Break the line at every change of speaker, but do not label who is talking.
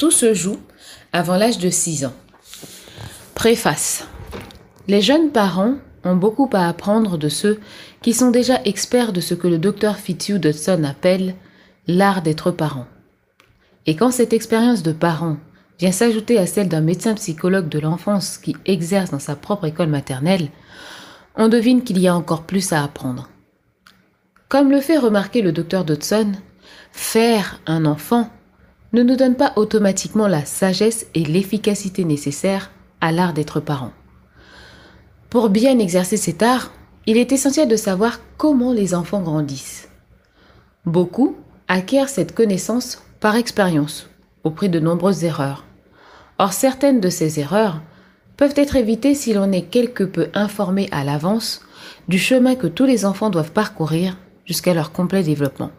Tout se joue avant l'âge de 6 ans. Préface. Les jeunes parents ont beaucoup à apprendre de ceux qui sont déjà experts de ce que le docteur Fitzhugh Dodson appelle l'art d'être parent. Et quand cette expérience de parent vient s'ajouter à celle d'un médecin psychologue de l'enfance qui exerce dans sa propre école maternelle, on devine qu'il y a encore plus à apprendre. Comme le fait remarquer le docteur Dodson, faire un enfant ne nous donne pas automatiquement la sagesse et l'efficacité nécessaires à l'art d'être parent. Pour bien exercer cet art, il est essentiel de savoir comment les enfants grandissent. Beaucoup acquièrent cette connaissance par expérience, au prix de nombreuses erreurs. Or, certaines de ces erreurs peuvent être évitées si l'on est quelque peu informé à l'avance du chemin que tous les enfants doivent parcourir jusqu'à leur complet développement.